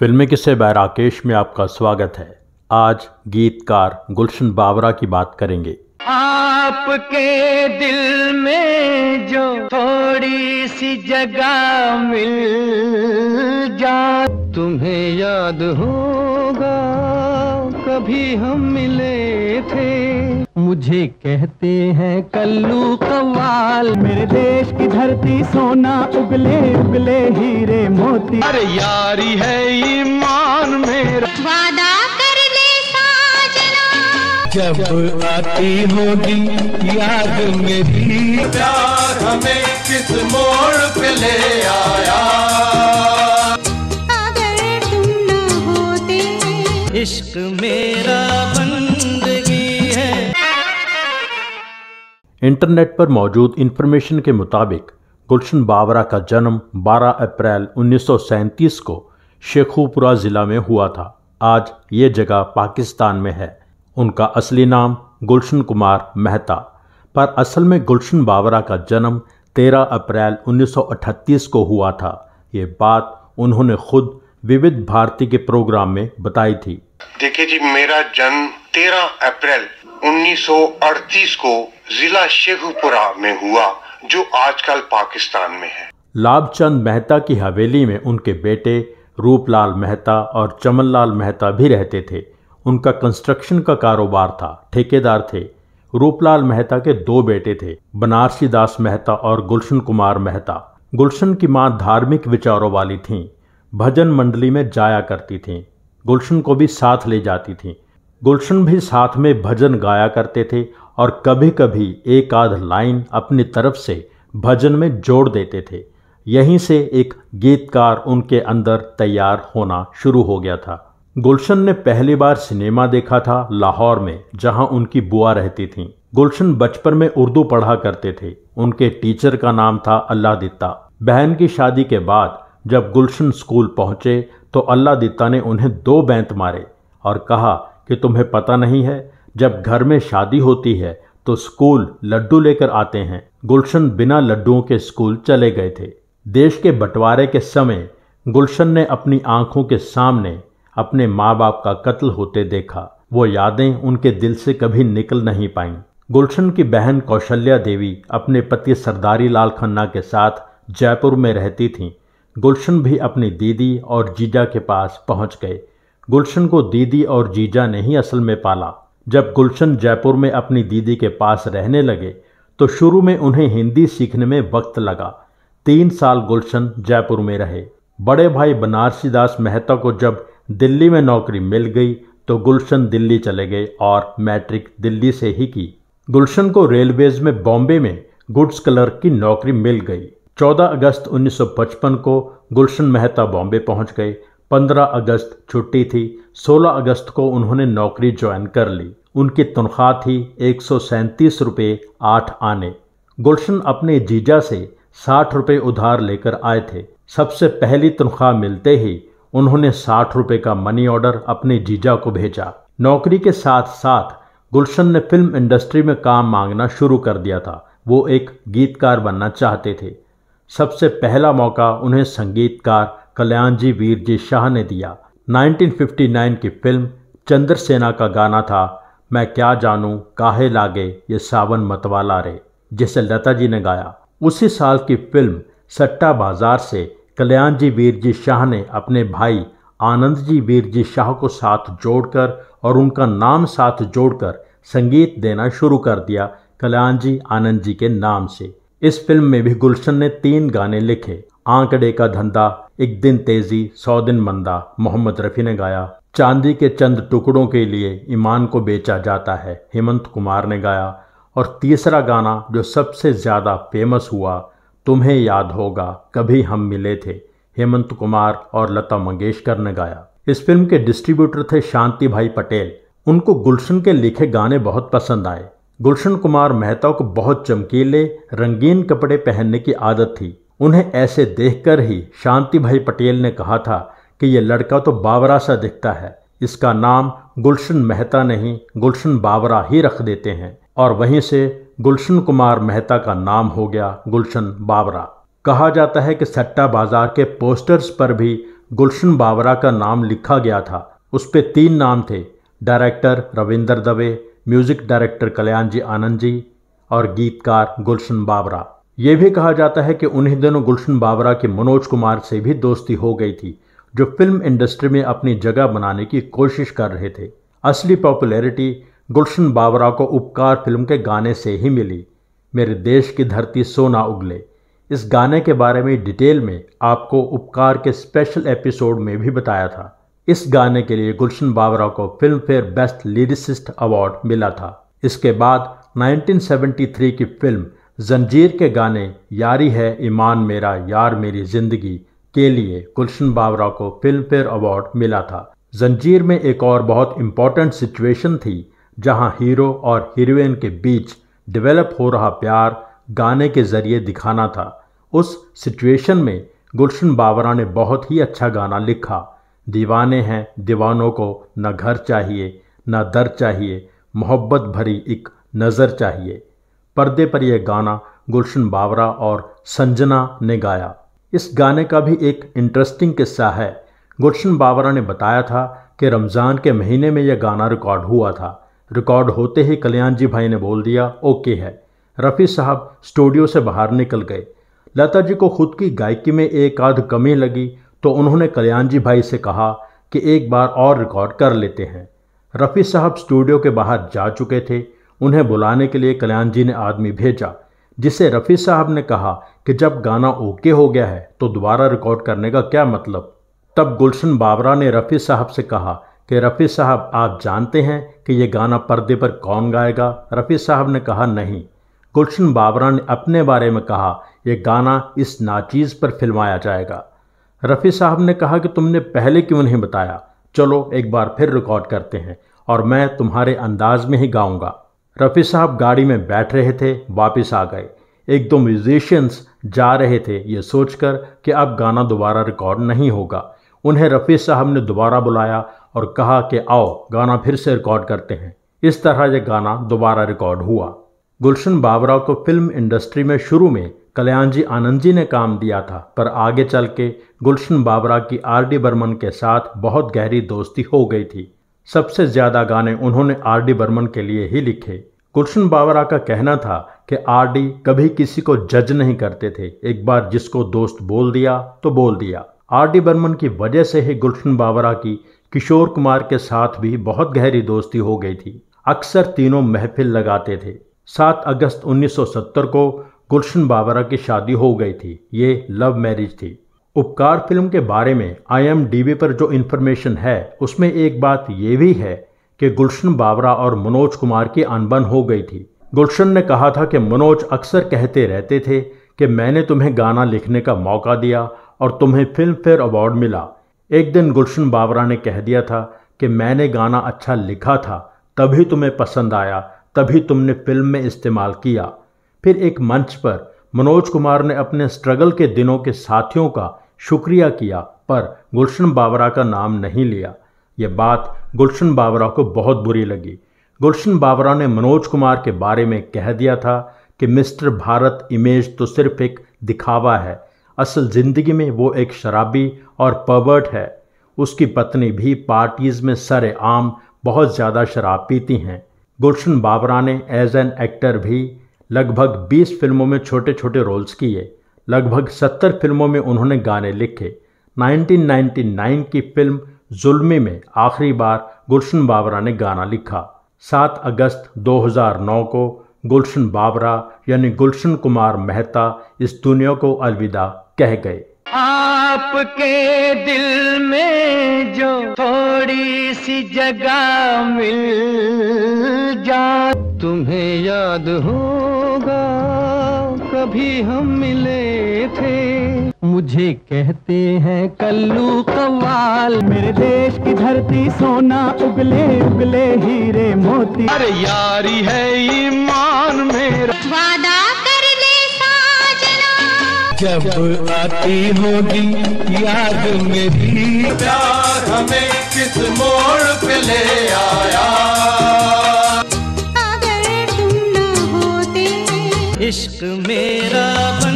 फिल्मी किस्से बाय राकेश में आपका स्वागत है आज गीतकार गुलशन बाबरा की बात करेंगे आपके दिल में जो थोड़ी सी जगह मिल जा तुम्हें याद होगा कभी हम मिले थे मुझे कहते हैं कल्लू कवाल मेरे देश की धरती सोना उगले उगले हीरे मोती अरे यारी है ईमान मेरा वादा कर ले जब आती होगी याद मेरी प्यार हमें किस मोड़ पे ले आया इश्क मेरा बंदगी है इंटरनेट पर मौजूद इंफॉर्मेशन के मुताबिक गुलशन बावरा का जन्म 12 अप्रैल उन्नीस को शेखुपुरा ज़िला में हुआ था आज ये जगह पाकिस्तान में है उनका असली नाम गुलशन कुमार मेहता पर असल में गुलशन बावरा का जन्म 13 अप्रैल 1938 को हुआ था ये बात उन्होंने खुद विविध भारती के प्रोग्राम में बताई थी देखिए जी मेरा जन्म 13 अप्रैल 1938 को जिला शेखपुरा में हुआ जो आजकल पाकिस्तान में है लाभचंद मेहता की हवेली में उनके बेटे रूपलाल मेहता और चमनलाल मेहता भी रहते थे उनका कंस्ट्रक्शन का कारोबार था ठेकेदार थे रूपलाल मेहता के दो बेटे थे बनारसी दास मेहता और गुलशन कुमार मेहता गुलशन की मां धार्मिक विचारों वाली थीं भजन मंडली में जाया करती थीं गुलशन को भी साथ ले जाती थीं गुलशन भी साथ में भजन गाया करते थे और कभी कभी एक आध लाइन अपनी तरफ से भजन में जोड़ देते थे यहीं से एक गीतकार उनके अंदर तैयार होना शुरू हो गया था गुलशन ने पहली बार सिनेमा देखा था लाहौर में जहां उनकी बुआ रहती थी गुलशन बचपन में उर्दू पढ़ा करते थे उनके टीचर का नाम था अल्लाह दित्ता बहन की शादी के बाद जब गुलशन स्कूल पहुंचे तो अल्लाह दत्ता ने उन्हें दो बैंत मारे और कहा कि तुम्हें पता नहीं है जब घर में शादी होती है तो स्कूल लड्डू लेकर आते हैं गुलशन बिना लड्डुओं के स्कूल चले गए थे देश के बंटवारे के समय गुलशन ने अपनी आंखों के सामने अपने माँ बाप का कत्ल होते देखा वो यादें उनके दिल से कभी निकल नहीं पाईं गुलशन की बहन कौशल्या देवी अपने पति सरदारी लाल खन्ना के साथ जयपुर में रहती थीं गुलशन भी अपनी दीदी और जीजा के पास पहुंच गए गुलशन को दीदी और जीजा ने ही असल में पाला जब गुलशन जयपुर में अपनी दीदी के पास रहने लगे तो शुरू में उन्हें हिंदी सीखने में वक्त लगा तीन साल गुलशन जयपुर में रहे बड़े भाई बनारसी दास मेहता को जब दिल्ली में नौकरी मिल गई तो गुलशन दिल्ली चले गए और मैट्रिक दिल्ली से ही की गुलशन को रेलवेज में बॉम्बे में गुड्स क्लर्क की नौकरी मिल गई 14 अगस्त 1955 को गुलशन मेहता बॉम्बे पहुंच गए 15 अगस्त छुट्टी थी 16 अगस्त को उन्होंने नौकरी ज्वाइन कर ली उनकी तनख्वाह थी एक सौ रुपये आठ आने गुलशन अपने जीजा से साठ रुपये उधार लेकर आए थे सबसे पहली तनख्वाह मिलते ही उन्होंने साठ रुपये का मनी ऑर्डर अपने जीजा को भेजा नौकरी के साथ साथ गुलशन ने फिल्म इंडस्ट्री में काम मांगना शुरू कर दिया था वो एक गीतकार बनना चाहते थे सबसे पहला मौका उन्हें संगीतकार कल्याण जी वीर जी शाह ने दिया 1959 की फिल्म चंद्रसेना का गाना था मैं क्या जानूं काहे लागे ये सावन मतवाला रे जिसे लता जी ने गाया उसी साल की फिल्म सट्टा बाजार से कल्याण जी वीर जी शाह ने अपने भाई आनंद जी वीर जी शाह को साथ जोड़कर और उनका नाम साथ जोड़कर संगीत देना शुरू कर दिया कल्याण जी आनंद जी के नाम से इस फिल्म में भी गुलशन ने तीन गाने लिखे आंकड़े का धंधा एक दिन तेजी सौ दिन मंदा मोहम्मद रफी ने गाया चांदी के चंद टुकड़ों के लिए ईमान को बेचा जाता है हेमंत कुमार ने गाया और तीसरा गाना जो सबसे ज़्यादा फेमस हुआ तुम्हें याद होगा कभी हम मिले थे हेमंत कुमार और लता मंगेशकर ने गाया इस फिल्म के डिस्ट्रीब्यूटर थे शांति भाई पटेल उनको गुलशन के लिखे गाने बहुत पसंद आए गुलशन कुमार मेहता को बहुत चमकीले रंगीन कपड़े पहनने की आदत थी उन्हें ऐसे देखकर ही शांति भाई पटेल ने कहा था कि यह लड़का तो बावरा सा दिखता है इसका नाम गुलशन मेहता नहीं गुलशन बावरा ही रख देते हैं और वहीं से गुलशन कुमार मेहता का नाम हो गया गुलशन बावरा कहा जाता है कि सट्टा बाजार के पोस्टर्स पर भी गुलशन बावरा का नाम लिखा गया था उस पर तीन नाम थे director Ravinder Dave music director Kalyan ji Anand ji और गीतकार गुलशन बाबरा ये भी कहा जाता है कि उन्हीं दिनों गुलशन बाबरा की मनोज कुमार से भी दोस्ती हो गई थी जो फिल्म इंडस्ट्री में अपनी जगह बनाने की कोशिश कर रहे थे असली पॉपुलैरिटी गुलशन बाबरा को उपकार फिल्म के गाने से ही मिली मेरे देश की धरती सोना उगले इस गाने के बारे में डिटेल में आपको उपकार के स्पेशल एपिसोड में भी बताया था इस गाने के लिए गुलशन बाबरा को Filmfare best lyricist award मिला था इसके बाद 1973 की फिल्म जंजीर के गाने यारी है ईमान मेरा यार मेरी ज़िंदगी के लिए गुलशन बाबरा को फिल्म फेयर अवार्ड मिला था जंजीर में एक और बहुत इंपॉर्टेंट सिचुएशन थी जहां हीरो और हीरोइन के बीच डेवलप हो रहा प्यार गाने के ज़रिए दिखाना था उस सिचुएशन में गुलशन बाबरा ने बहुत ही अच्छा गाना लिखा दीवाने हैं दीवानों को न घर चाहिए न दर चाहिए मोहब्बत भरी एक नज़र चाहिए पर्दे पर यह गाना गुलशन बावरा और संजना ने गाया इस गाने का भी एक इंटरेस्टिंग किस्सा है गुलशन बावरा ने बताया था कि रमज़ान के महीने में यह गाना रिकॉर्ड हुआ था रिकॉर्ड होते ही कल्याण जी भाई ने बोल दिया ओके है रफ़ी साहब स्टूडियो से बाहर निकल गए लता जी को खुद की गायकी में एक आध कमी लगी तो उन्होंने कल्याण जी भाई से कहा कि एक बार और रिकॉर्ड कर लेते हैं रफ़ी साहब स्टूडियो के बाहर जा चुके थे उन्हें बुलाने के लिए कल्याण जी ने आदमी भेजा जिसे रफ़ी साहब ने कहा कि जब गाना ओके हो गया है तो दोबारा रिकॉर्ड करने का क्या मतलब तब गुलशन बाबरा ने रफ़ी साहब से कहा कि रफ़ी साहब आप जानते हैं कि ये गाना पर्दे पर कौन गाएगा रफ़ी साहब ने कहा नहीं गुलशन बाबरा ने अपने बारे में कहा यह गाना इस नाचीज़ पर फिल्माया जाएगा रफ़ी साहब ने कहा कि तुमने पहले क्यों नहीं बताया चलो एक बार फिर रिकॉर्ड करते हैं और मैं तुम्हारे अंदाज में ही गाऊंगा रफ़ी साहब गाड़ी में बैठ रहे थे वापस आ गए एक दो म्यूजिशियंस जा रहे थे ये सोचकर कि अब गाना दोबारा रिकॉर्ड नहीं होगा उन्हें रफ़ी साहब ने दोबारा बुलाया और कहा कि आओ गाना फिर से रिकॉर्ड करते हैं इस तरह यह गाना दोबारा रिकॉर्ड हुआ गुलशन बाबरा को फिल्म इंडस्ट्री में शुरू में कल्याण जी आनंद जी ने काम दिया था पर आगे चल के गुलशन बाबरा की आर डी बर्मन के साथ बहुत गहरी दोस्ती हो गई थी सबसे ज़्यादा गाने उन्होंने आर डी बर्मन के लिए ही लिखे गुलशन बाबरा का कहना था कि आर डी कभी किसी को जज नहीं करते थे एक बार जिसको दोस्त बोल दिया तो बोल दिया आर डी बर्मन की वजह से ही गुलशन बाबरा की किशोर कुमार के साथ भी बहुत गहरी दोस्ती हो गई थी अक्सर तीनों महफिल लगाते थे 7 अगस्त 1970 को गुलशन बाबरा की शादी हो गई थी ये लव मैरिज थी उपकार फिल्म के बारे में आईएमडीबी पर जो इन्फॉर्मेशन है उसमें एक बात ये भी है कि गुलशन बाबरा और मनोज कुमार की अनबन हो गई थी गुलशन ने कहा था कि मनोज अक्सर कहते रहते थे कि मैंने तुम्हें गाना लिखने का मौका दिया और तुम्हें फिल्म फेयर अवार्ड मिला एक दिन गुलशन बाबरा ने कह दिया था कि मैंने गाना अच्छा लिखा था तभी तुम्हें पसंद आया तभी तुमने फिल्म में इस्तेमाल किया फिर एक मंच पर मनोज कुमार ने अपने स्ट्रगल के दिनों के साथियों का शुक्रिया किया पर गुलशन बाबरा का नाम नहीं लिया ये बात गुलशन बाबरा को बहुत बुरी लगी गुलशन बाबरा ने मनोज कुमार के बारे में कह दिया था कि मिस्टर भारत इमेज तो सिर्फ एक दिखावा है असल ज़िंदगी में वो एक शराबी और पवर्ट है उसकी पत्नी भी पार्टीज़ में सर आम बहुत ज़्यादा शराब पीती हैं गुलशन बाबरा ने एज एन एक्टर भी लगभग 20 फिल्मों में छोटे छोटे रोल्स किए लगभग 70 फिल्मों में उन्होंने गाने लिखे 1999 की फिल्म जुल्मी में आखिरी बार गुलशन बाबरा ने गाना लिखा 7 अगस्त 2009 को गुलशन बाबरा यानी गुलशन कुमार मेहता इस दुनिया को अलविदा कह गए आपके दिल में जो थोड़ी सी जगह मिल जा तुम्हें याद होगा कभी हम मिले थे मुझे कहते हैं कल्लू कवाल मेरे देश की धरती सोना उगले उगले हीरे मोती अरे यारी है ईमान मेरा वादा जब आती होगी याद मेरी प्यार हमें किस मोड़ पे ले आया अगर तुम ना होते इश्क मेरा